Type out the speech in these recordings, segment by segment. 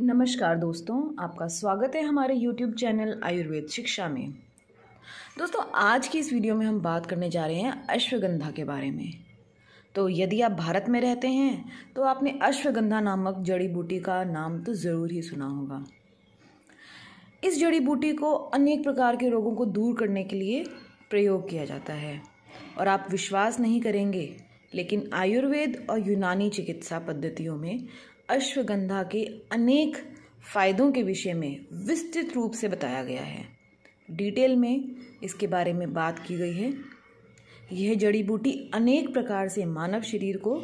नमस्कार दोस्तों आपका स्वागत है हमारे YouTube चैनल आयुर्वेद शिक्षा में दोस्तों आज की इस वीडियो में हम बात करने जा रहे हैं अश्वगंधा के बारे में तो यदि आप भारत में रहते हैं तो आपने अश्वगंधा नामक जड़ी बूटी का नाम तो ज़रूर ही सुना होगा इस जड़ी बूटी को अनेक प्रकार के रोगों को दूर करने के लिए प्रयोग किया जाता है और आप विश्वास नहीं करेंगे लेकिन आयुर्वेद और यूनानी चिकित्सा पद्धतियों में अश्वगंधा के अनेक फ़ायदों के विषय में विस्तृत रूप से बताया गया है डिटेल में इसके बारे में बात की गई है यह जड़ी बूटी अनेक प्रकार से मानव शरीर को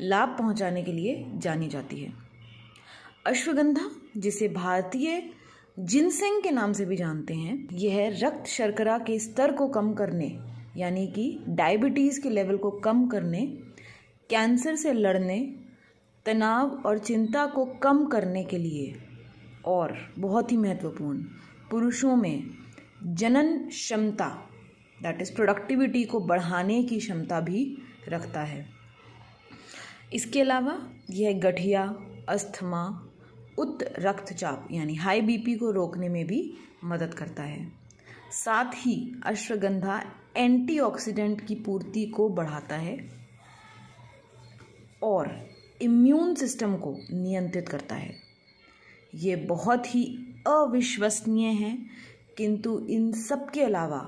लाभ पहुंचाने के लिए जानी जाती है अश्वगंधा जिसे भारतीय जिनसेंग के नाम से भी जानते हैं यह रक्त शर्करा के स्तर को कम करने यानी कि डायबिटीज़ के लेवल को कम करने कैंसर से लड़ने तनाव और चिंता को कम करने के लिए और बहुत ही महत्वपूर्ण पुरुषों में जनन क्षमता दैट इज़ प्रोडक्टिविटी को बढ़ाने की क्षमता भी रखता है इसके अलावा यह गठिया अस्थमा उत्त रक्तचाप यानी हाई बीपी को रोकने में भी मदद करता है साथ ही अश्वगंधा एंटीऑक्सीडेंट की पूर्ति को बढ़ाता है और इम्यून सिस्टम को नियंत्रित करता है ये बहुत ही अविश्वसनीय है किंतु इन सब के अलावा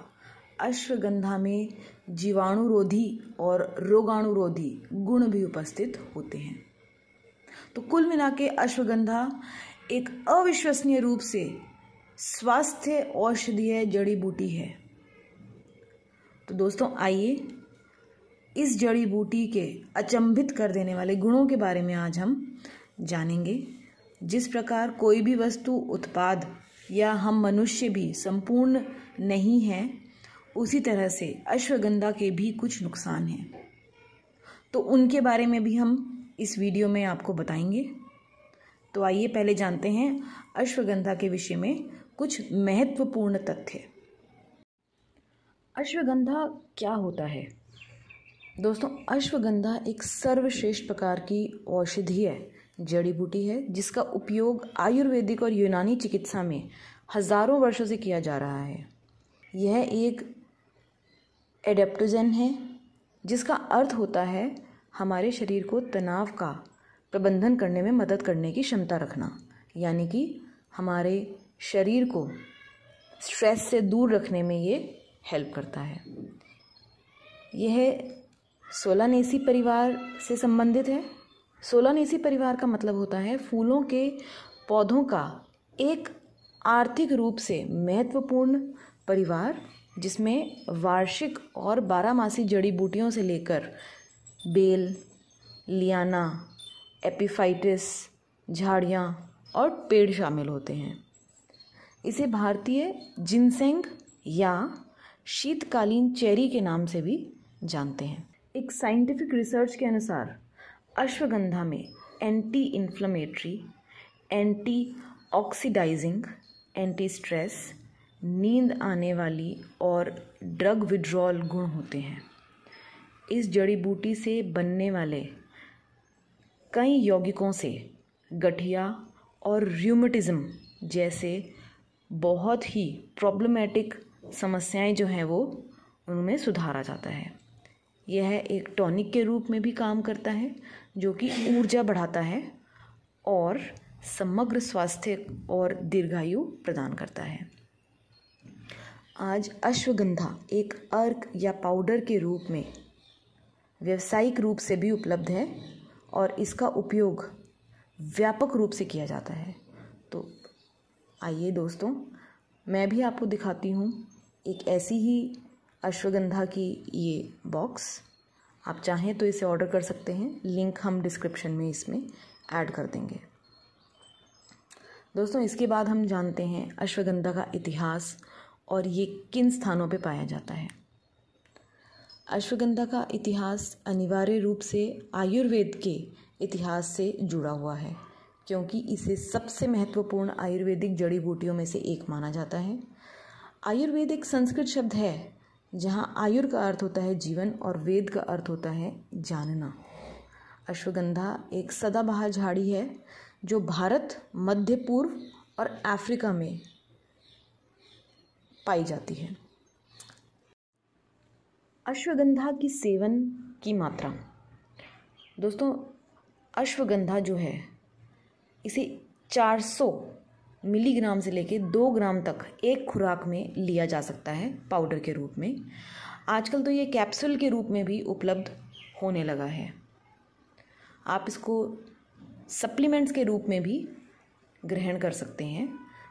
अश्वगंधा में जीवाणुरोधी और रोगाणुरोधी गुण भी उपस्थित होते हैं तो कुल मिला के अश्वगंधा एक अविश्वसनीय रूप से स्वास्थ्य औषधीय जड़ी बूटी है तो दोस्तों आइए इस जड़ी बूटी के अचंभित कर देने वाले गुणों के बारे में आज हम जानेंगे जिस प्रकार कोई भी वस्तु उत्पाद या हम मनुष्य भी संपूर्ण नहीं हैं उसी तरह से अश्वगंधा के भी कुछ नुकसान हैं तो उनके बारे में भी हम इस वीडियो में आपको बताएंगे तो आइए पहले जानते हैं अश्वगंधा के विषय में कुछ महत्वपूर्ण तथ्य अश्वगंधा क्या होता है दोस्तों अश्वगंधा एक सर्वश्रेष्ठ प्रकार की औषधि है जड़ी बूटी है जिसका उपयोग आयुर्वेदिक और यूनानी चिकित्सा में हजारों वर्षों से किया जा रहा है यह एक एडेप्टोजन है जिसका अर्थ होता है हमारे शरीर को तनाव का प्रबंधन करने में मदद करने की क्षमता रखना यानी कि हमारे शरीर को स्ट्रेस से दूर रखने में ये हेल्प करता है यह सोलानेसी परिवार से संबंधित है सोलानेसी परिवार का मतलब होता है फूलों के पौधों का एक आर्थिक रूप से महत्वपूर्ण परिवार जिसमें वार्षिक और बारहमासी जड़ी बूटियों से लेकर बेल लियाना एपिफाइटिस झाड़ियाँ और पेड़ शामिल होते हैं इसे भारतीय जिनसेंग या शीतकालीन चेरी के नाम से भी जानते हैं एक साइंटिफिक रिसर्च के अनुसार अश्वगंधा में anti inflammatory anti oxidising anti stress नींद आने वाली और ड्रग विड्रॉल गुण होते हैं इस जड़ी बूटी से बनने वाले कई यौगिकों से गठिया और र्यूमेटिज्म जैसे बहुत ही प्रॉब्लमेटिक समस्याएं जो हैं वो उनमें सुधारा जाता है यह एक टॉनिक के रूप में भी काम करता है जो कि ऊर्जा बढ़ाता है और समग्र स्वास्थ्य और दीर्घायु प्रदान करता है आज अश्वगंधा एक अर्क या पाउडर के रूप में व्यावसायिक रूप से भी उपलब्ध है और इसका उपयोग व्यापक रूप से किया जाता है तो आइए दोस्तों मैं भी आपको दिखाती हूँ एक ऐसी ही अश्वगंधा की ये बॉक्स आप चाहें तो इसे ऑर्डर कर सकते हैं लिंक हम डिस्क्रिप्शन में इसमें ऐड कर देंगे दोस्तों इसके बाद हम जानते हैं अश्वगंधा का इतिहास और ये किन स्थानों पे पाया जाता है अश्वगंधा का इतिहास अनिवार्य रूप से आयुर्वेद के इतिहास से जुड़ा हुआ है क्योंकि इसे सबसे महत्वपूर्ण आयुर्वेदिक जड़ी बूटियों में से एक माना जाता है आयुर्वेद एक संस्कृत शब्द है जहाँ आयुर का अर्थ होता है जीवन और वेद का अर्थ होता है जानना अश्वगंधा एक सदाबहार झाड़ी है जो भारत मध्य पूर्व और अफ्रीका में पाई जाती है अश्वगंधा की सेवन की मात्रा दोस्तों अश्वगंधा जो है इसे 400 मिलीग्राम से लेके दो ग्राम तक एक खुराक में लिया जा सकता है पाउडर के रूप में आजकल तो ये कैप्सूल के रूप में भी उपलब्ध होने लगा है आप इसको सप्लीमेंट्स के रूप में भी ग्रहण कर सकते हैं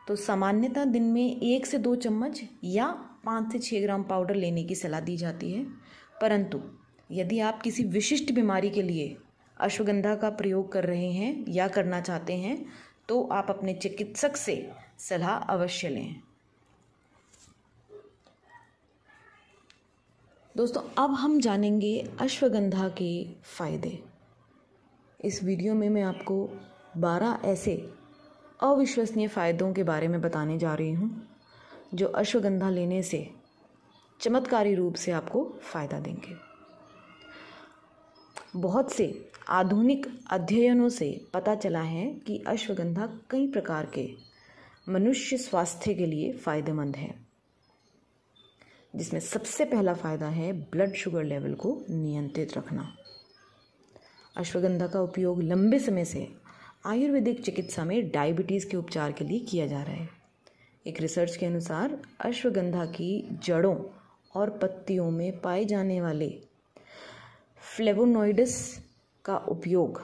तो सामान्यतः दिन में एक से दो चम्मच या पाँच से छः ग्राम पाउडर लेने की सलाह दी जाती है परंतु यदि आप किसी विशिष्ट बीमारी के लिए अश्वगंधा का प्रयोग कर रहे हैं या करना चाहते हैं तो आप अपने चिकित्सक से सलाह अवश्य लें दोस्तों अब हम जानेंगे अश्वगंधा के फायदे इस वीडियो में मैं आपको 12 ऐसे अविश्वसनीय फ़ायदों के बारे में बताने जा रही हूँ जो अश्वगंधा लेने से चमत्कारी रूप से आपको फ़ायदा देंगे बहुत से आधुनिक अध्ययनों से पता चला है कि अश्वगंधा कई प्रकार के मनुष्य स्वास्थ्य के लिए फायदेमंद है जिसमें सबसे पहला फ़ायदा है ब्लड शुगर लेवल को नियंत्रित रखना अश्वगंधा का उपयोग लंबे समय से आयुर्वेदिक चिकित्सा में डायबिटीज़ के उपचार के लिए किया जा रहा है एक रिसर्च के अनुसार अश्वगंधा की जड़ों और पत्तियों में पाए जाने वाले फ्लेवोनोइडस का उपयोग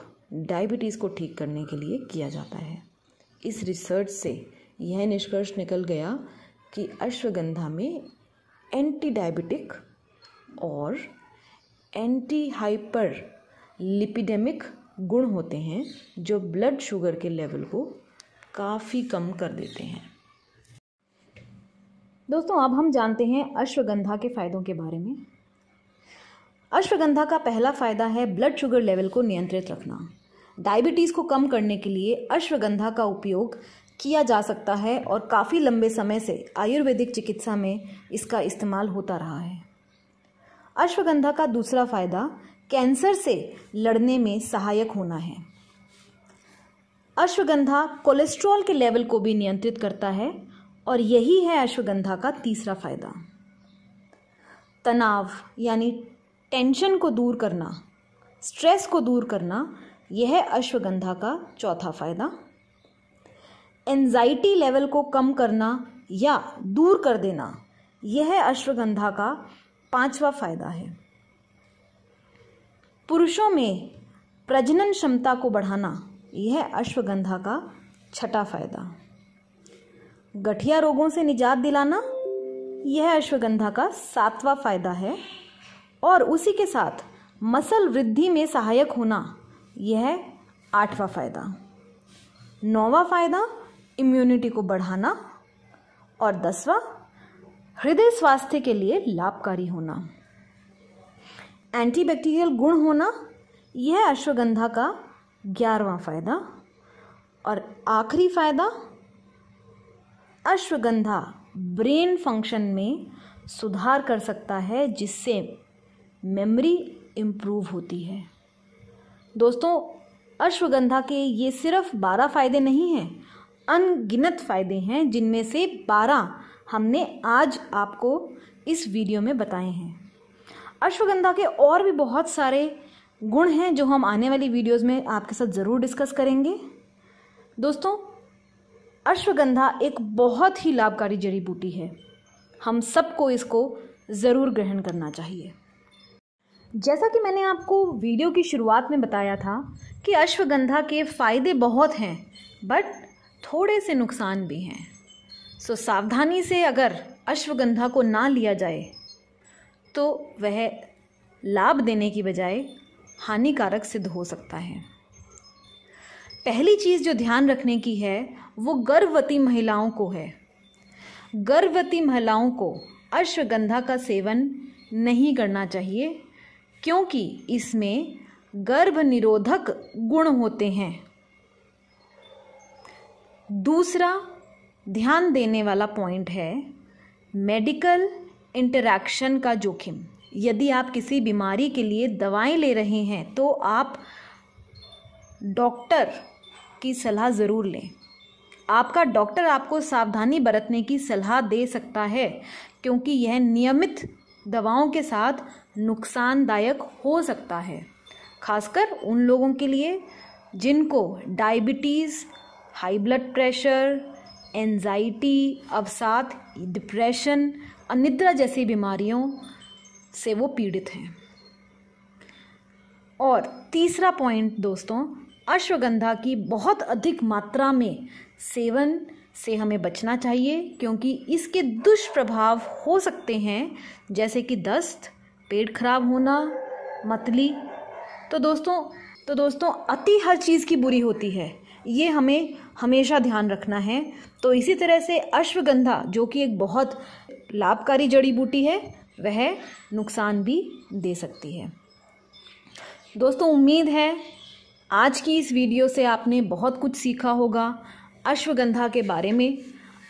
डायबिटीज़ को ठीक करने के लिए किया जाता है इस रिसर्च से यह निष्कर्ष निकल गया कि अश्वगंधा में एंटी डायबिटिक और एंटी हाइपर लिपिडेमिक गुण होते हैं जो ब्लड शुगर के लेवल को काफ़ी कम कर देते हैं दोस्तों अब हम जानते हैं अश्वगंधा के फ़ायदों के बारे में अश्वगंधा का पहला फ़ायदा है ब्लड शुगर लेवल को नियंत्रित रखना डायबिटीज़ को कम करने के लिए अश्वगंधा का उपयोग किया जा सकता है और काफ़ी लंबे समय से आयुर्वेदिक चिकित्सा में इसका इस्तेमाल होता रहा है अश्वगंधा का दूसरा फ़ायदा कैंसर से लड़ने में सहायक होना है अश्वगंधा कोलेस्ट्रॉल के लेवल को भी नियंत्रित करता है और यही है अश्वगंधा का तीसरा फायदा तनाव यानी टेंशन को दूर करना स्ट्रेस को दूर करना यह है अश्वगंधा का चौथा फायदा एनजाइटी लेवल को कम करना या दूर कर देना यह है अश्वगंधा का पांचवा फायदा है पुरुषों में प्रजनन क्षमता को बढ़ाना यह है अश्वगंधा का छठा फायदा गठिया रोगों से निजात दिलाना यह अश्वगंधा का सातवां फायदा है और उसी के साथ मसल वृद्धि में सहायक होना यह आठवां फ़ायदा नौवा फ़ायदा इम्यूनिटी को बढ़ाना और दसवां हृदय स्वास्थ्य के लिए लाभकारी होना एंटीबैक्टीरियल गुण होना यह अश्वगंधा का ग्यारहवा फ़ायदा और आखिरी फ़ायदा अश्वगंधा ब्रेन फंक्शन में सुधार कर सकता है जिससे मेमोरी इम्प्रूव होती है दोस्तों अश्वगंधा के ये सिर्फ बारह फ़ायदे नहीं हैं अनगिनत फ़ायदे हैं जिनमें से बारह हमने आज आपको इस वीडियो में बताए हैं अश्वगंधा के और भी बहुत सारे गुण हैं जो हम आने वाली वीडियोस में आपके साथ ज़रूर डिस्कस करेंगे दोस्तों अश्वगंधा एक बहुत ही लाभकारी जड़ी बूटी है हम सबको इसको ज़रूर ग्रहण करना चाहिए जैसा कि मैंने आपको वीडियो की शुरुआत में बताया था कि अश्वगंधा के फ़ायदे बहुत हैं बट थोड़े से नुकसान भी हैं सो सावधानी से अगर अश्वगंधा को ना लिया जाए तो वह लाभ देने की बजाय हानिकारक सिद्ध हो सकता है पहली चीज़ जो ध्यान रखने की है वो गर्भवती महिलाओं को है गर्भवती महिलाओं को अश्वगंधा का सेवन नहीं करना चाहिए क्योंकि इसमें गर्भ निरोधक गुण होते हैं दूसरा ध्यान देने वाला पॉइंट है मेडिकल इंटरैक्शन का जोखिम यदि आप किसी बीमारी के लिए दवाएं ले रहे हैं तो आप डॉक्टर की सलाह ज़रूर लें आपका डॉक्टर आपको सावधानी बरतने की सलाह दे सकता है क्योंकि यह नियमित दवाओं के साथ नुकसानदायक हो सकता है खासकर उन लोगों के लिए जिनको diabetes high blood pressure anxiety अवसाद डिप्रेशन अनिद्रा जैसी बीमारियों से वो पीड़ित हैं और तीसरा पॉइंट दोस्तों अश्वगंधा की बहुत अधिक मात्रा में सेवन से हमें बचना चाहिए क्योंकि इसके दुष्प्रभाव हो सकते हैं जैसे कि दस्त पेट खराब होना मतली तो दोस्तों तो दोस्तों अति हर चीज़ की बुरी होती है ये हमें हमेशा ध्यान रखना है तो इसी तरह से अश्वगंधा जो कि एक बहुत लाभकारी जड़ी बूटी है वह नुकसान भी दे सकती है दोस्तों उम्मीद है आज की इस वीडियो से आपने बहुत कुछ सीखा होगा अश्वगंधा के बारे में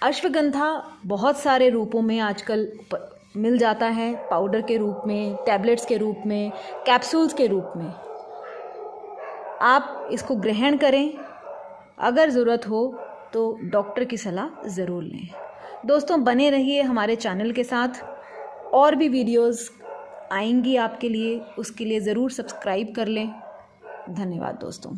अश्वगंधा बहुत सारे रूपों में आजकल मिल जाता है पाउडर के रूप में टैबलेट्स के रूप में कैप्सूल्स के रूप में आप इसको ग्रहण करें अगर ज़रूरत हो तो डॉक्टर की सलाह ज़रूर लें दोस्तों बने रहिए हमारे चैनल के साथ और भी वीडियोस आएंगी आपके लिए उसके लिए ज़रूर सब्सक्राइब कर लें धन्यवाद दोस्तों